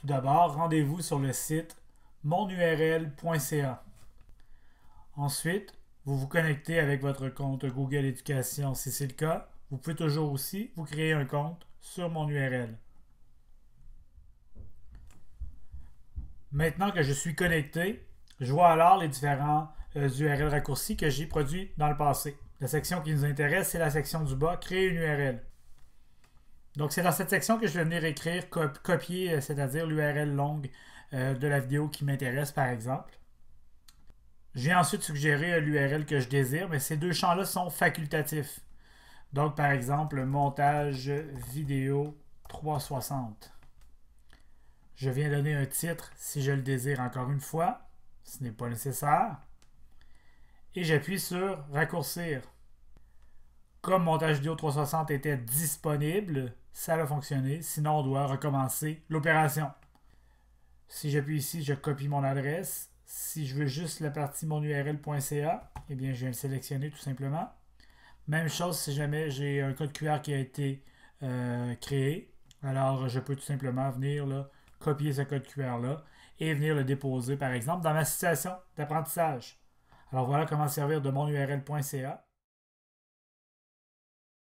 Tout d'abord, rendez-vous sur le site monurl.ca. Ensuite, vous vous connectez avec votre compte Google Éducation si c'est le cas. Vous pouvez toujours aussi vous créer un compte sur mon URL. Maintenant que je suis connecté, je vois alors les différents URL euh, raccourcis que j'ai produits dans le passé. La section qui nous intéresse, c'est la section du bas, créer une URL. Donc, c'est dans cette section que je vais venir écrire, copier, euh, c'est-à-dire l'URL longue euh, de la vidéo qui m'intéresse, par exemple. J'ai ensuite suggéré euh, l'URL que je désire, mais ces deux champs-là sont facultatifs. Donc, par exemple, montage vidéo 360. Je viens donner un titre si je le désire encore une fois. Ce n'est pas nécessaire. Et j'appuie sur raccourcir comme Montage Vidéo 360 était disponible, ça a fonctionné. Sinon, on doit recommencer l'opération. Si j'appuie ici, je copie mon adresse. Si je veux juste la partie monurl.ca, eh bien, je vais le sélectionner tout simplement. Même chose si jamais j'ai un code QR qui a été euh, créé. Alors, je peux tout simplement venir là, copier ce code QR-là et venir le déposer, par exemple, dans ma situation d'apprentissage. Alors, voilà comment servir de monurl.ca.